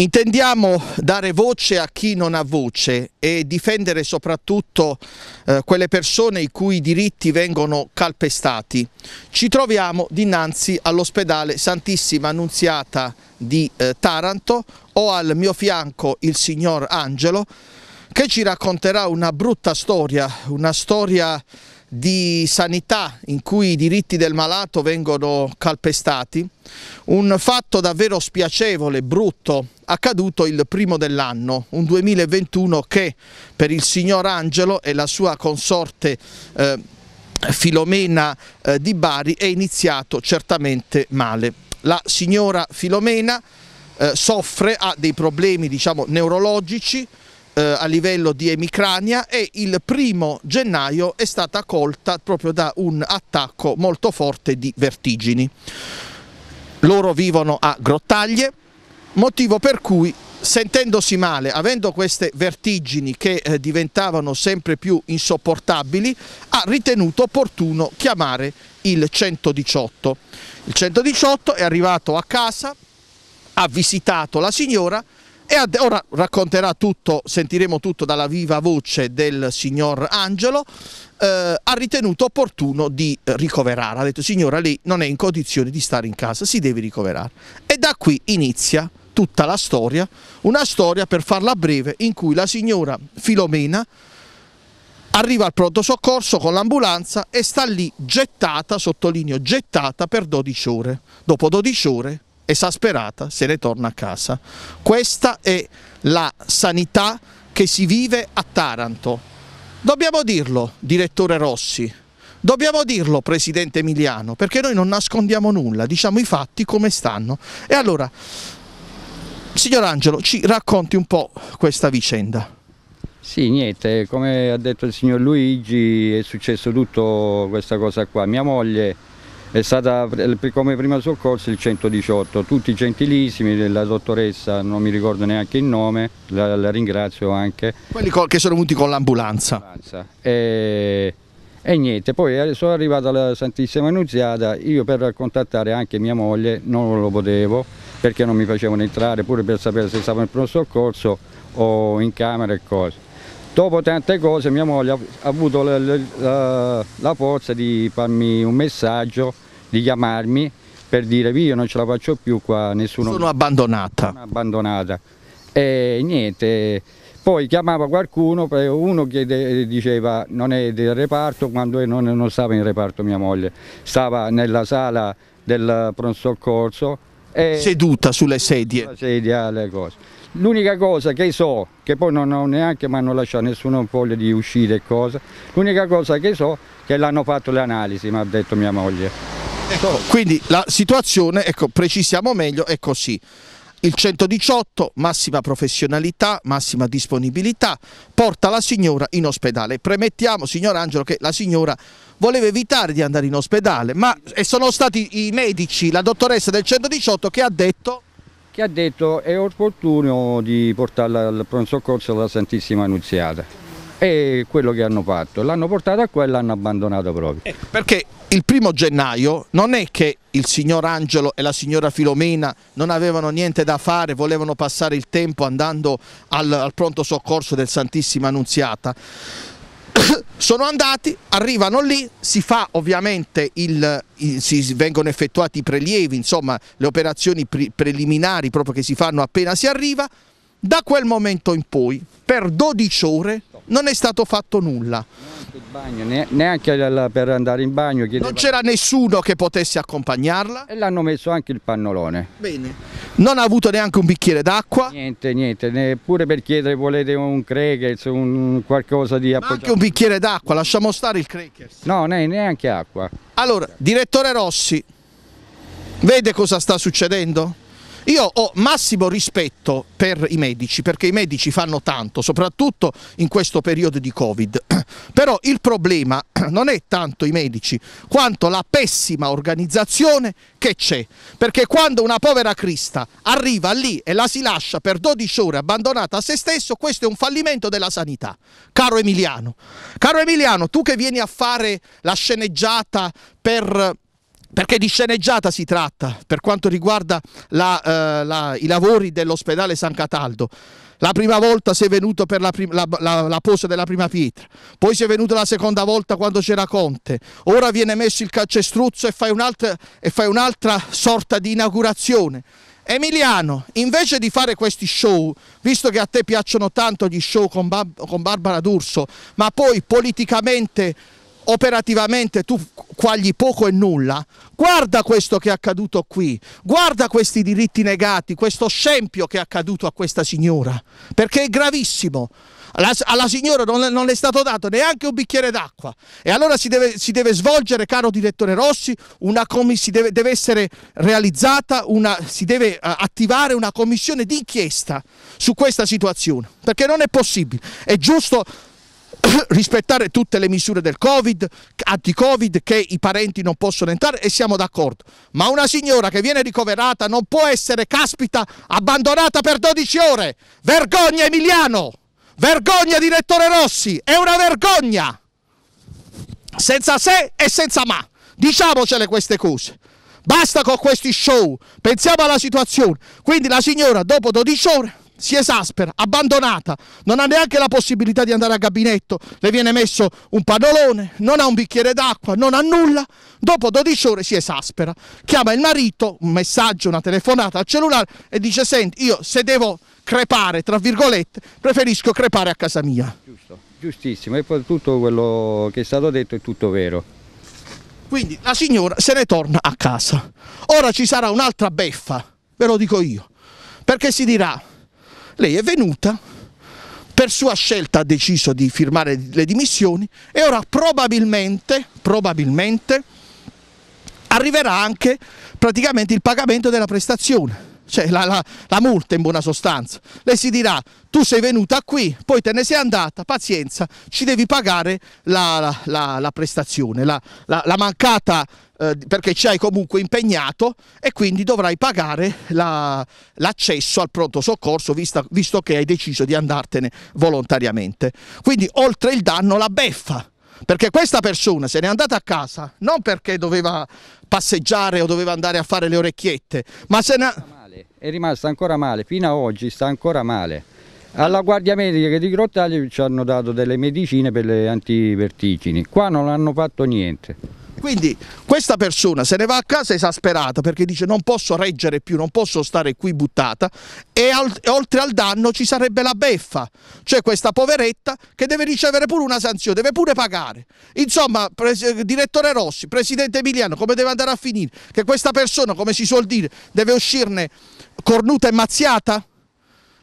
Intendiamo dare voce a chi non ha voce e difendere soprattutto eh, quelle persone i cui diritti vengono calpestati. Ci troviamo dinanzi all'ospedale Santissima Annunziata di eh, Taranto, ho al mio fianco il signor Angelo che ci racconterà una brutta storia, una storia di sanità in cui i diritti del malato vengono calpestati, un fatto davvero spiacevole, brutto, accaduto il primo dell'anno, un 2021 che per il signor Angelo e la sua consorte eh, Filomena eh, di Bari è iniziato certamente male. La signora Filomena eh, soffre, ha dei problemi diciamo, neurologici, eh, a livello di emicrania e il primo gennaio è stata colta proprio da un attacco molto forte di vertigini loro vivono a grottaglie, motivo per cui sentendosi male, avendo queste vertigini che eh, diventavano sempre più insopportabili, ha ritenuto opportuno chiamare il 118. Il 118 è arrivato a casa, ha visitato la signora e ad, ora racconterà tutto, sentiremo tutto dalla viva voce del signor Angelo, eh, ha ritenuto opportuno di ricoverare. Ha detto signora lei non è in condizione di stare in casa, si deve ricoverare. E da qui inizia tutta la storia, una storia per farla breve in cui la signora Filomena arriva al pronto soccorso con l'ambulanza e sta lì gettata, sottolineo gettata, per 12 ore. Dopo 12 ore esasperata se ne torna a casa. Questa è la sanità che si vive a Taranto. Dobbiamo dirlo, direttore Rossi, dobbiamo dirlo, presidente Emiliano, perché noi non nascondiamo nulla, diciamo i fatti come stanno. E allora, signor Angelo, ci racconti un po' questa vicenda. Sì, niente, come ha detto il signor Luigi è successo tutto questa cosa qua. Mia moglie è stata come prima soccorso il 118, tutti gentilissimi, la dottoressa, non mi ricordo neanche il nome, la, la ringrazio anche. Quelli che sono venuti con l'ambulanza. E, e, niente, poi sono arrivato alla Santissima Annunziata, io per contattare anche mia moglie non lo potevo perché non mi facevano entrare, pure per sapere se stavo in pronto soccorso o in camera e cose Dopo tante cose mia moglie ha avuto la, la, la forza di farmi un messaggio, di chiamarmi per dire io non ce la faccio più qua, nessuno... Sono abbandonata. Sono abbandonata. E niente, poi chiamava qualcuno, uno che diceva non è del reparto, quando non, non stava in reparto mia moglie, stava nella sala del pronto soccorso e eh, seduta sulle sedie. Sedia, L'unica cosa che so, che poi non ho neanche, ma non lasciato nessuno foglio di uscire e cosa, l'unica cosa che so è che l'hanno fatto le analisi, mi ha detto mia moglie. Ecco, so. quindi la situazione, ecco, precisiamo meglio, è così il 118, massima professionalità, massima disponibilità, porta la signora in ospedale. Premettiamo, signor Angelo, che la signora voleva evitare di andare in ospedale, ma sono stati i medici, la dottoressa del 118 che ha detto... Che ha detto è opportuno di portarla al pronto soccorso alla Santissima Annunziata e quello che hanno fatto, l'hanno portata qua e l'hanno abbandonata proprio. Eh, perché il primo gennaio non è che il signor Angelo e la signora Filomena non avevano niente da fare, volevano passare il tempo andando al, al pronto soccorso del Santissima Annunziata, sono andati, arrivano lì, si fa ovviamente il, il, si vengono effettuati i prelievi, insomma le operazioni pre preliminari proprio che si fanno appena si arriva, da quel momento in poi per 12 ore non è stato fatto nulla. Bagno, neanche per andare in bagno. Chiedeva... Non c'era nessuno che potesse accompagnarla? E l'hanno messo anche il pannolone. Bene. Non ha avuto neanche un bicchiere d'acqua? Niente, niente, neppure per chiedere volete un crackers, un qualcosa di appoggiato. anche un bicchiere d'acqua, lasciamo stare il crackers. No, neanche acqua. Allora, direttore Rossi, vede cosa sta succedendo? Io ho massimo rispetto per i medici, perché i medici fanno tanto, soprattutto in questo periodo di Covid. Però il problema non è tanto i medici, quanto la pessima organizzazione che c'è. Perché quando una povera Crista arriva lì e la si lascia per 12 ore abbandonata a se stesso, questo è un fallimento della sanità. Caro Emiliano, caro Emiliano, tu che vieni a fare la sceneggiata per perché di sceneggiata si tratta per quanto riguarda la, eh, la, i lavori dell'ospedale San Cataldo. La prima volta sei venuto per la, prim- la, posa della prima pietra, poi sei venuto la seconda volta quando c'era Conte, ora viene messo il calcestruzzo e fai, un'altra, e sorta di inaugurazione. Emiliano, invece di fare questi show, visto che a te piacciono tanto gli show con, Bar- con Barbara D'Urso, ma poi politicamente operativamente tu quagli poco e nulla, guarda questo che è accaduto qui, guarda questi diritti negati, questo scempio che è accaduto a questa signora, perché è gravissimo. Alla, alla signora non, non, è stato dato neanche un bicchiere d'acqua e allora si deve, si deve, svolgere, caro direttore Rossi, una si deve, deve essere realizzata, una, si deve uh, attivare una commissione d'inchiesta su questa situazione, perché non è possibile, è giusto rispettare tutte le misure del Covid, anti-Covid, che i parenti non possono entrare e siamo d'accordo. Ma una signora che viene ricoverata non può essere, caspita, abbandonata per 12 ore. Vergogna Emiliano! Vergogna direttore Rossi! È una vergogna! Senza se e senza ma. Diciamocele queste cose. Basta con questi show. Pensiamo alla situazione. Quindi la signora dopo 12 ore si esaspera, abbandonata, non ha neanche la possibilità di andare a gabinetto, le viene messo un padolone, non ha un bicchiere d'acqua, non ha nulla, dopo 12 ore si esaspera, chiama il marito, un messaggio, una telefonata al cellulare e dice senti io se devo crepare, tra virgolette, preferisco crepare a casa mia. Giusto, giustissimo, e poi tutto quello che è stato detto è tutto vero. Quindi la signora se ne torna a casa. Ora ci sarà un'altra beffa, ve lo dico io, perché si dirà lei è venuta, per sua scelta ha deciso di firmare le dimissioni e ora probabilmente, probabilmente arriverà anche praticamente il pagamento della prestazione cioè la, la, la, multa in buona sostanza. Lei si dirà, tu sei venuta qui, poi te ne sei andata, pazienza, ci devi pagare la, la prestazione, la, mancata, eh, perché ci hai comunque impegnato e quindi dovrai pagare l'accesso al pronto soccorso, vista, visto che hai deciso di andartene volontariamente. Quindi oltre il danno la beffa perché questa persona se n'è andata a casa non perché doveva passeggiare o doveva andare a fare le orecchiette, ma se ne... Ha è rimasta ancora male, fino ad oggi sta ancora male. Alla Guardia Medica di Grottaglio ci hanno dato delle medicine per le antivertigini, qua non hanno fatto niente. Quindi questa persona se ne va a casa esasperata perché dice non posso reggere più, non posso stare qui buttata e, al, e, oltre al danno ci sarebbe la beffa, cioè questa poveretta che deve ricevere pure una sanzione, deve pure pagare. Insomma, direttore Rossi, presidente Emiliano, come deve andare a finire? Che questa persona, come si suol dire, deve uscirne cornuta e mazziata?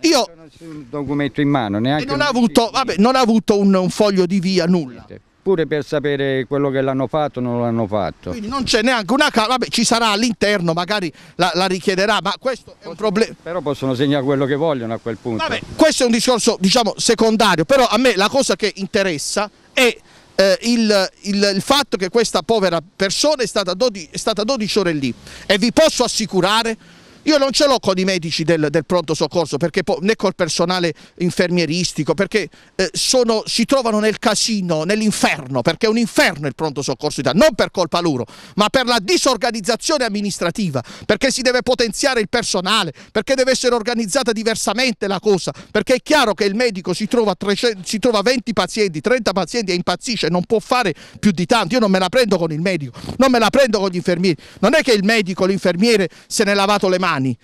Io ecco, non ho documento in mano, neanche non ha avuto, vabbè, non ha avuto un, un foglio di via, nulla pure per sapere quello che l'hanno fatto o non l'hanno fatto. Quindi non c'è neanche una casa, vabbè ci sarà all'interno, magari la, la, richiederà, ma questo è un problema. Però possono segnare quello che vogliono a quel punto. Vabbè, questo è un discorso diciamo secondario, però a me la cosa che interessa è eh, il, il, il, fatto che questa povera persona è stata, 12, è stata 12 ore lì e vi posso assicurare io non ce l'ho con i medici del, del pronto soccorso, po, né col personale infermieristico, perché eh, sono, si trovano nel casino, nell'inferno, perché è un inferno il pronto soccorso italiano, non per colpa loro, ma per la disorganizzazione amministrativa, perché si deve potenziare il personale, perché deve essere organizzata diversamente la cosa, perché è chiaro che il medico si trova, 300, si trova 20 pazienti, 30 pazienti e impazzisce, non può fare più di tanto, io non me la prendo con il medico, non me la prendo con gli infermieri, non è che il medico, l'infermiere se ne è lavato le mani, domani.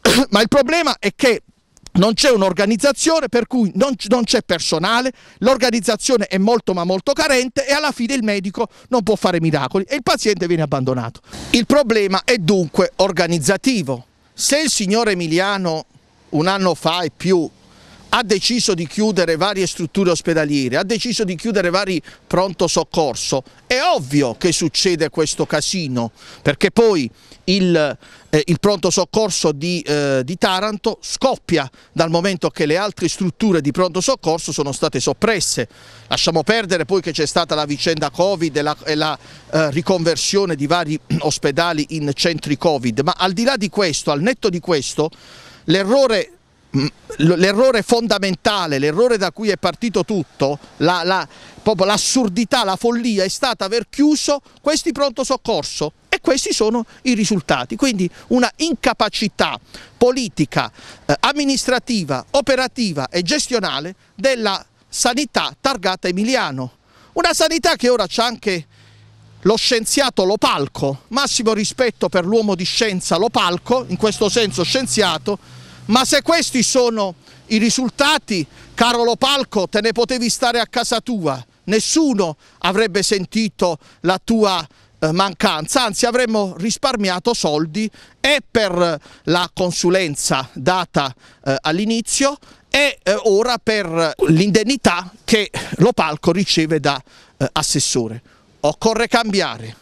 Ma il problema è che non c'è un'organizzazione per cui non, c'è personale, l'organizzazione è molto ma molto carente e alla fine il medico non può fare miracoli e il paziente viene abbandonato. Il problema è dunque organizzativo. Se il signor Emiliano un anno fa e più ha deciso di chiudere varie strutture ospedaliere, ha deciso di chiudere vari pronto soccorso. È ovvio che succede questo casino, perché poi il, eh, il pronto soccorso di, eh, di, Taranto scoppia dal momento che le altre strutture di pronto soccorso sono state soppresse. Lasciamo perdere poi che c'è stata la vicenda Covid e la, e la eh, riconversione di vari ospedali in centri Covid, ma al di là di questo, al netto di questo, l'errore l'errore fondamentale, l'errore da cui è partito tutto, l'assurdità, la, la, la follia è stata aver chiuso questi pronto soccorso e questi sono i risultati, quindi una incapacità politica, eh, amministrativa, operativa e gestionale della sanità targata Emiliano, una sanità che ora c'è anche lo scienziato Lopalco, massimo rispetto per l'uomo di scienza Lopalco, in questo senso scienziato, ma se questi sono i risultati, caro Lopalco, te ne potevi stare a casa tua. Nessuno avrebbe sentito la tua eh, mancanza, anzi avremmo risparmiato soldi e per la consulenza data eh, all'inizio e eh, ora per l'indennità che Lopalco riceve da eh, assessore. Occorre cambiare.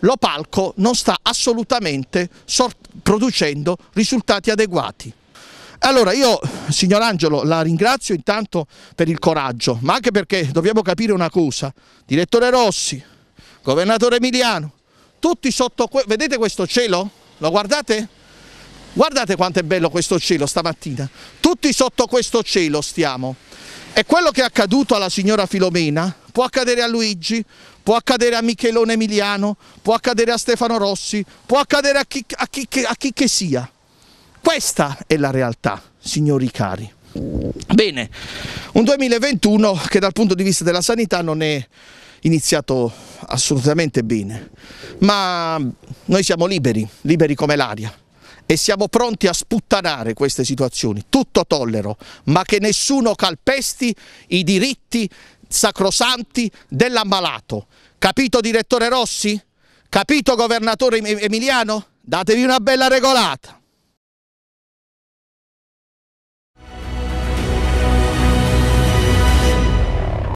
Lopalco non sta assolutamente producendo risultati adeguati. Allora io, signor Angelo, la ringrazio intanto per il coraggio, ma anche perché dobbiamo capire una cosa, direttore Rossi, governatore Emiliano, tutti sotto, que vedete questo cielo? Lo guardate? Guardate quanto è bello questo cielo stamattina, tutti sotto questo cielo stiamo. E quello che è accaduto alla signora Filomena può accadere a Luigi, può accadere a Michelone Emiliano, può accadere a Stefano Rossi, può accadere a chi, a chi, a chi che sia. Questa è la realtà, signori cari. Bene, un 2021 che dal punto di vista della sanità non è iniziato assolutamente bene, ma noi siamo liberi, liberi come l'aria e siamo pronti a sputtanare queste situazioni, tutto tollero, ma che nessuno calpesti i diritti sacrosanti dell'ammalato. Capito direttore Rossi? Capito governatore Emiliano? Datevi una bella regolata!